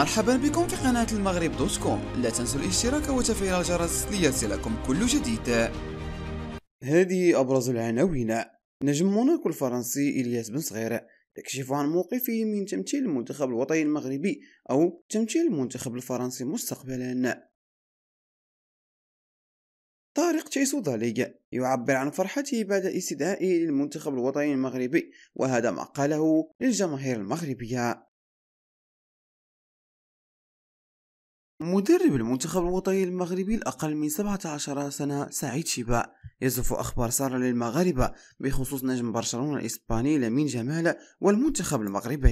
مرحبا بكم في قناة المغرب دوت كوم لا تنسوا الاشتراك وتفعيل الجرس ليصلكم كل جديد هذه أبرز العناوين نجم موناكو الفرنسي إلياس بن صغير يكشف عن موقفه من تمثيل المنتخب الوطني المغربي أو تمثيل المنتخب الفرنسي مستقبلا طارق تيسو ضالي يعبر عن فرحته بعد استدعائه للمنتخب الوطني المغربي وهذا ما قاله للجماهير المغربية مدرب المنتخب الوطني المغربي الأقل من 17 سنة سعيد شباء يزف أخبار سارة للمغاربة بخصوص نجم برشلونة الإسباني لامين جمال والمنتخب المغربي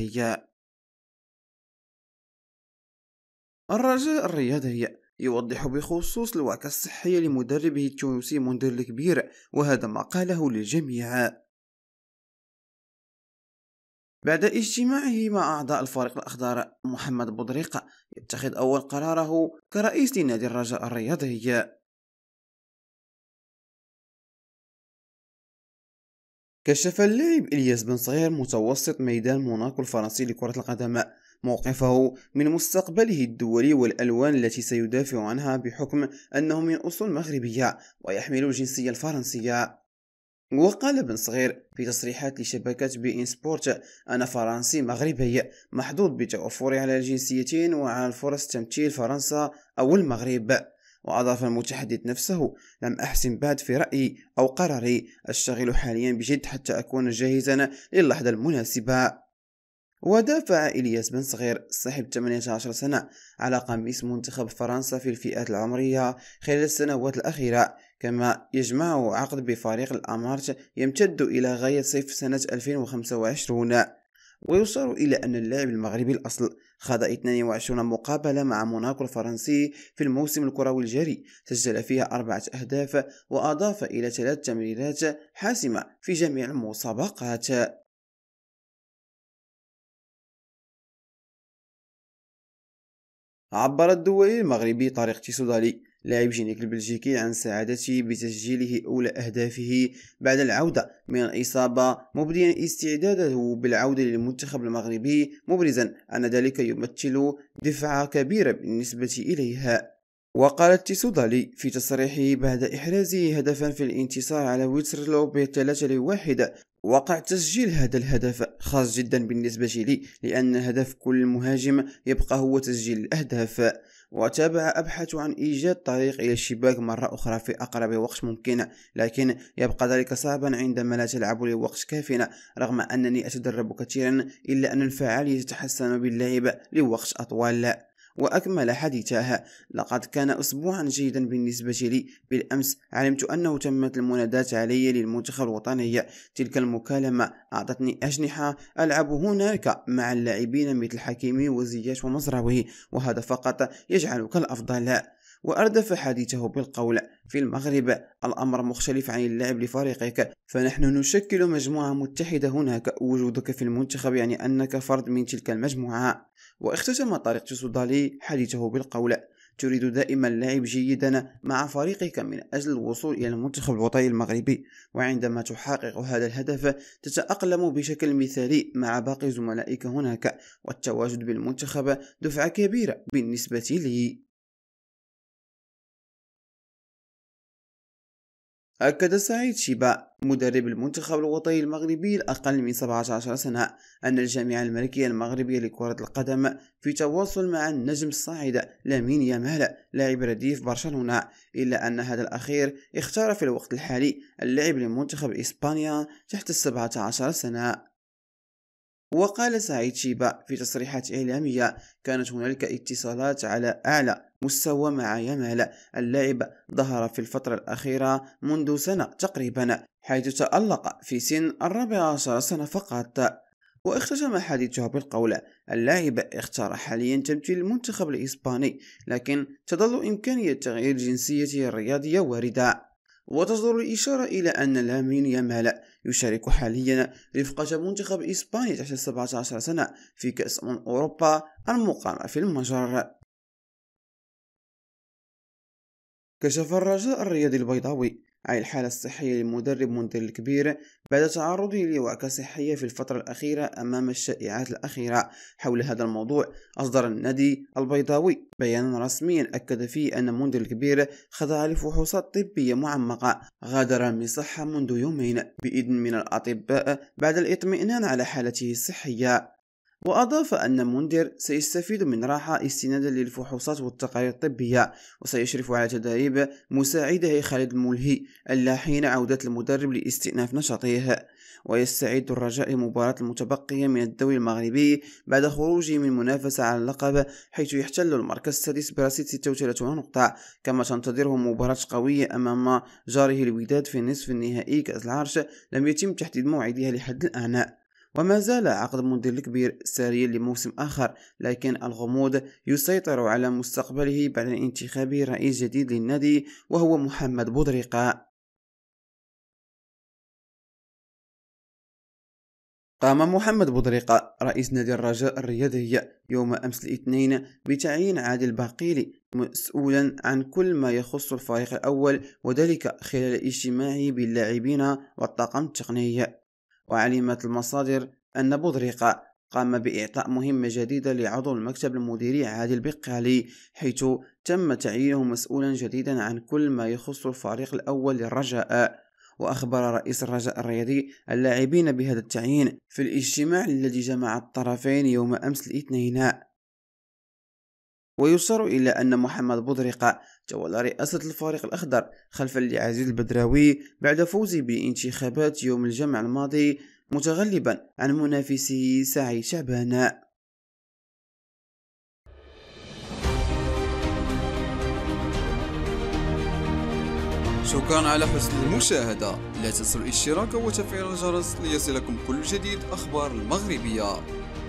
الرجاء الرياضي يوضح بخصوص الوعكة الصحية لمدربه التونسي منذر الكبير وهذا ما قاله للجميع بعد اجتماعه مع أعضاء الفريق الأخضر محمد بودريقة يتخذ أول قراره كرئيس لنادي الرجاء الرياضي كشف اللاعب إلياس بن صغير متوسط ميدان موناكو الفرنسي لكرة القدم موقفه من مستقبله الدولي والألوان التي سيدافع عنها بحكم أنه من أصول مغربية ويحمل الجنسية الفرنسية وقال ابن صغير في تصريحات لشبكة بي إن سبورت أنا فرنسي مغربي محظوظ بتوفري على الجنسيتين وعلى فرص تمثيل فرنسا أو المغرب وأضاف المتحدث نفسه لم أحسن بعد في رأيي أو قراري أشتغل حاليا بجد حتى أكون جاهزا للحظة المناسبة ودافع إلياس بن صغير صاحب 18 سنة على قميص منتخب فرنسا في الفئات العمرية خلال السنوات الأخيرة كما يجمعه عقد بفريق الأمارت يمتد إلى غاية صيف سنة 2025 ويشار إلى أن اللاعب المغربي الأصل خاض 22 مقابلة مع موناكو الفرنسي في الموسم الكروي الجاري سجل فيها أربعة أهداف وأضاف إلى ثلاث تمريرات حاسمة في جميع المسابقات عبر الدولي المغربي طارق تيسودالي لاعب جينيك البلجيكي عن سعادته بتسجيله أولى أهدافه بعد العودة من الإصابة مبديا استعداده بالعودة للمنتخب المغربي مبرزا أن ذلك يمثل دفعة كبيرة بالنسبة إليها وقالت لي في تصريحه بعد إحرازه هدفا في الانتصار على ويترلو بثلاثة لواحد وقع تسجيل هذا الهدف خاص جدا بالنسبة لي لأن هدف كل مهاجم يبقى هو تسجيل الأهداف وتابع أبحث عن إيجاد طريق إلى الشباك مرة أخرى في أقرب وقت ممكن لكن يبقى ذلك صعبا عندما لا تلعب لوقت كاف رغم أنني أتدرب كثيرا إلا أن الفعالية تتحسن باللعب لوقت أطول وأكمل حديثها لقد كان أسبوعا جيدا بالنسبة لي بالأمس علمت أنه تمت المنادات علي للمنتخب الوطني تلك المكالمة أعطتني أجنحة ألعب هناك مع اللاعبين مثل حكيمي وزياش ومزراوي وهذا فقط يجعلك الأفضل وأردف حديثه بالقول في المغرب الأمر مختلف عن اللعب لفريقك فنحن نشكل مجموعة متحدة هناك وجودك في المنتخب يعني أنك فرد من تلك المجموعة واختتم طريق سودالي حديثه بالقول تريد دائما اللعب جيدا مع فريقك من أجل الوصول إلى المنتخب الوطني المغربي وعندما تحقق هذا الهدف تتأقلم بشكل مثالي مع باقي زملائك هناك والتواجد بالمنتخب دفعة كبيرة بالنسبة لي أكد سعيد شيبا مدرب المنتخب الوطني المغربي الأقل من 17 سنة أن الجامعة الملكية المغربية لكرة القدم في تواصل مع النجم الصاعد لامين يامال لاعب رديف برشلونة إلا أن هذا الأخير اختار في الوقت الحالي اللعب لمنتخب إسبانيا تحت 17 سنة وقال سعيد شيبا في تصريحات إعلامية كانت هنالك اتصالات على أعلى مستوى مع يمال اللاعب ظهر في الفترة الأخيرة منذ سنة تقريبا حيث تألق في سن الرابع عشر سنة فقط واختتم حديثه بالقول اللاعب اختار حاليا تمثيل المنتخب الإسباني لكن تظل إمكانية تغيير جنسيته الرياضية واردة وتصدر الإشارة إلى أن لامين يامال يشارك حاليا رفقة منتخب إسبانيا تحت 17 سنة في كأس أمم أوروبا المقام في المجر كشف الرجاء الرياضي البيضاوي أي الحالة الصحية للمدرب منذر الكبير بعد تعرضه لوعكة صحية في الفترة الأخيرة أمام الشائعات الأخيرة حول هذا الموضوع أصدر النادي البيضاوي بيانا رسميا أكد فيه أن منذر الكبير خضع لفحوصات طبية معمقة غادر من صحة منذ يومين بإذن من الأطباء بعد الاطمئنان على حالته الصحية وأضاف أن المنذر سيستفيد من راحة استنادا للفحوصات والتقارير الطبية وسيشرف على تدريب مساعده خالد الملهي اللاحين عودة المدرب لاستئناف نشاطه ويستعد الرجاء لمباراة المتبقية من الدوري المغربي بعد خروجه من منافسة على اللقب حيث يحتل المركز السادس برصيد 36 نقطة كما تنتظره مباراة قوية أمام جاره الوداد في نصف النهائي كأس العرش لم يتم تحديد موعدها لحد الآن وما زال عقد المدير الكبير ساريا لموسم آخر لكن الغموض يسيطر على مستقبله بعد انتخاب رئيس جديد للنادي وهو محمد بودريقة قام محمد بودريقة رئيس نادي الرجاء الرياضي يوم أمس الاثنين بتعيين عادل باقيلي مسؤولا عن كل ما يخص الفريق الأول وذلك خلال اجتماعه باللاعبين والطاقم التقني وعلمت المصادر أن بودريقة قام بإعطاء مهمة جديدة لعضو المكتب المديري عادل البقالي حيث تم تعيينه مسؤولا جديدا عن كل ما يخص الفريق الأول للرجاء وأخبر رئيس الرجاء الرياضي اللاعبين بهذا التعيين في الاجتماع الذي جمع الطرفين يوم أمس الاثنين ويشار إلى أن محمد بودريقة تولى رئاسة الفريق الأخضر خلف عزيز البدراوي بعد فوزه بانتخابات يوم الجمعة الماضي متغلبا عن منافسه سعيد شعبان شكرا على حسن المشاهدة لا تنسوا الاشتراك وتفعيل الجرس ليصلكم كل جديد أخبار المغربية